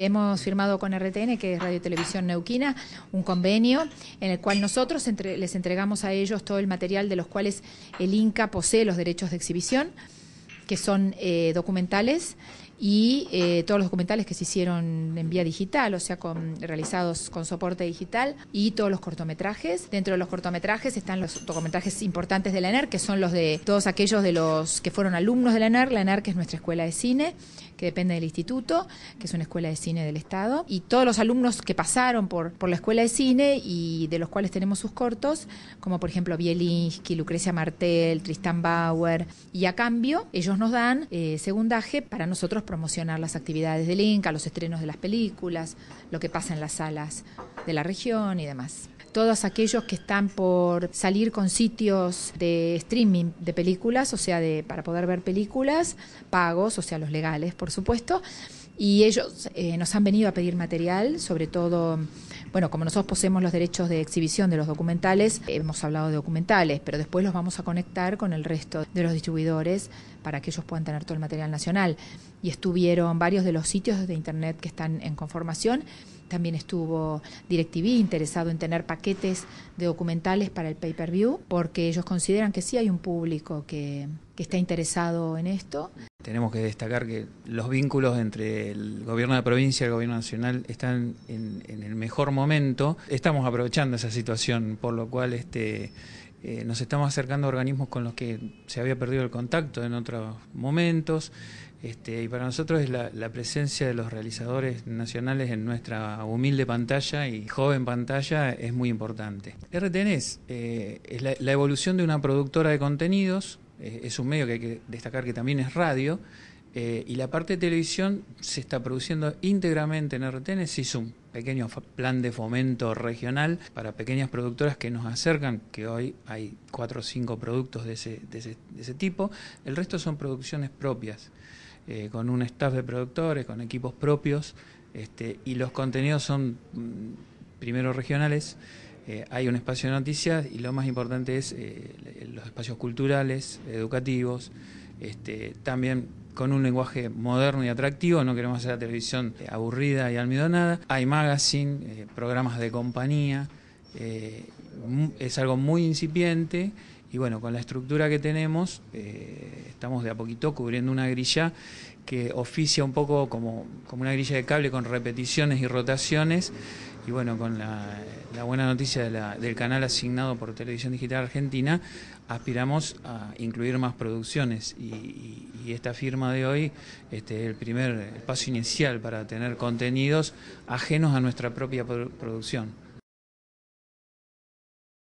Hemos firmado con RTN, que es Radio Televisión Neuquina, un convenio en el cual nosotros les entregamos a ellos todo el material de los cuales el INCA posee los derechos de exhibición que son eh, documentales y eh, todos los documentales que se hicieron en vía digital, o sea, realizados con soporte digital, y todos los cortometrajes. Dentro de los cortometrajes están los documentajes importantes de la ENER, que son los de todos aquellos de los que fueron alumnos de la ENER. La ENER, que es nuestra escuela de cine, que depende del instituto, que es una escuela de cine del Estado, y todos los alumnos que pasaron por, la escuela de cine y de los cuales tenemos sus cortos, como por ejemplo Bielinski, Lucrecia Martel, Tristan Bauer, y a cambio ellos nos dan eh, segundaje para nosotros promocionar las actividades del Inca, los estrenos de las películas, lo que pasa en las salas de la región y demás todos aquellos que están por salir con sitios de streaming de películas, o sea, de, para poder ver películas, pagos, o sea, los legales, por supuesto. Y ellos eh, nos han venido a pedir material, sobre todo bueno, como nosotros poseemos los derechos de exhibición de los documentales, hemos hablado de documentales, pero después los vamos a conectar con el resto de los distribuidores para que ellos puedan tener todo el material nacional. Y estuvieron varios de los sitios de Internet que están en conformación. También estuvo DirecTV interesado en tener paquetes de documentales para el pay-per-view, porque ellos consideran que sí hay un público que, que está interesado en esto tenemos que destacar que los vínculos entre el gobierno de provincia y el gobierno nacional están en, el mejor momento. Estamos aprovechando esa situación, por lo cual este, eh, nos estamos acercando a organismos con los que se había perdido el contacto en otros momentos. Este, y para nosotros es la, presencia de los realizadores nacionales en nuestra humilde pantalla y joven pantalla es muy importante. RTN es, eh, la evolución de una productora de contenidos es un medio que hay que destacar que también es radio, eh, y la parte de televisión se está produciendo íntegramente en RTN, se es un pequeño plan de fomento regional para pequeñas productoras que nos acercan, que hoy hay cuatro o cinco productos de ese, de ese, tipo, el resto son producciones propias, eh, con un staff de productores, con equipos propios, este, y los contenidos son mm, primero regionales, eh, hay un espacio de noticias y lo más importante es eh, los espacios culturales, educativos, este, también con un lenguaje moderno y atractivo, no queremos hacer la televisión eh, aburrida y almidonada. Hay magazine, programas de compañía, es algo muy incipiente y bueno, con la estructura que tenemos, estamos de a poquito cubriendo una grilla que oficia un poco como, como, una grilla de cable con repeticiones y rotaciones y bueno, con la, buena noticia del canal asignado por Televisión Digital Argentina, aspiramos a incluir más producciones y, esta firma de hoy este, es el primer paso inicial para tener contenidos ajenos a nuestra propia producción.